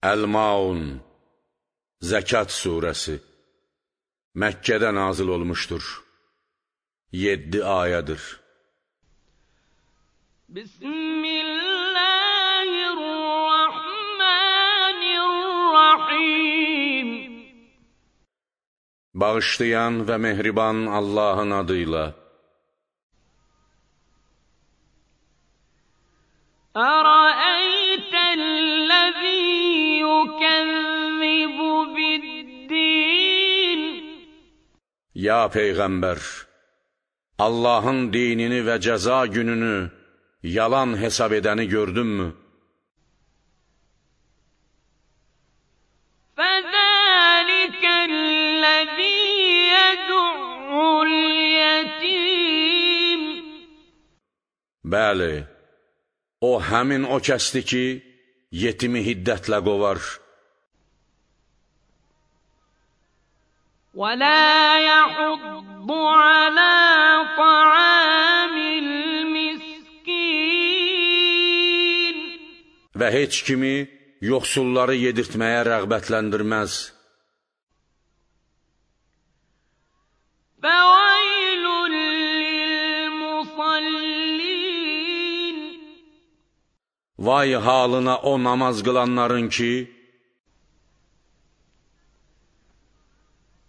Əl-Maun Zəkat surəsi Məkkədə nazil olmuşdur. 7 ayədir. Bismillahirrahmanirrahim Bağışlayan və mehriban Allahın adıyla Ərə Ya Peyğəmbər, Allahın dinini və cəza gününü yalan hesab edəni gördünmü? فَذَٰلِكَ الَّذ۪ي يَدُعُّ الْيَت۪يمِ Bəli, o həmin o kəsdi ki, yetimi hiddətlə qovar. ولا يحض على طعام المسكين və heç kimi yoxsulları yedirtməyə rəğbətləndirməz. فَوَيْلٌ لِّلْمُصَلِّينَ Vay halına o namaz qılanların ki,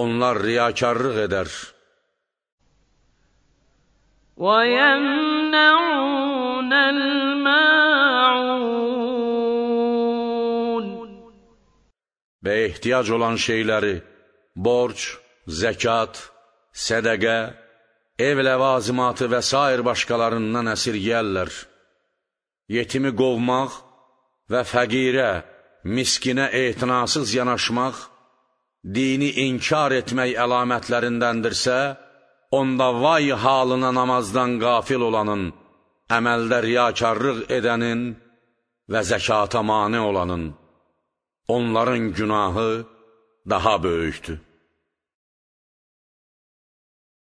onlar riyakarlıq edər. وَيَمْنَعُونَ الْمَاعُونَ Və ehtiyac olan şeyləri, borc, zəkat, sədəqə, ev ləvazimatı və s. başqalarından əsirgəyərlər. Yetimi qovmaq və fəqirə, miskinə etinasız yanaşmaq, dini inkar etmək əlamətlərindəndirsə, onda vay halına namazdan qafil olanın, əməldə riyakarlıq edənin və zəkata mane olanın, onların günahı daha böyükdür.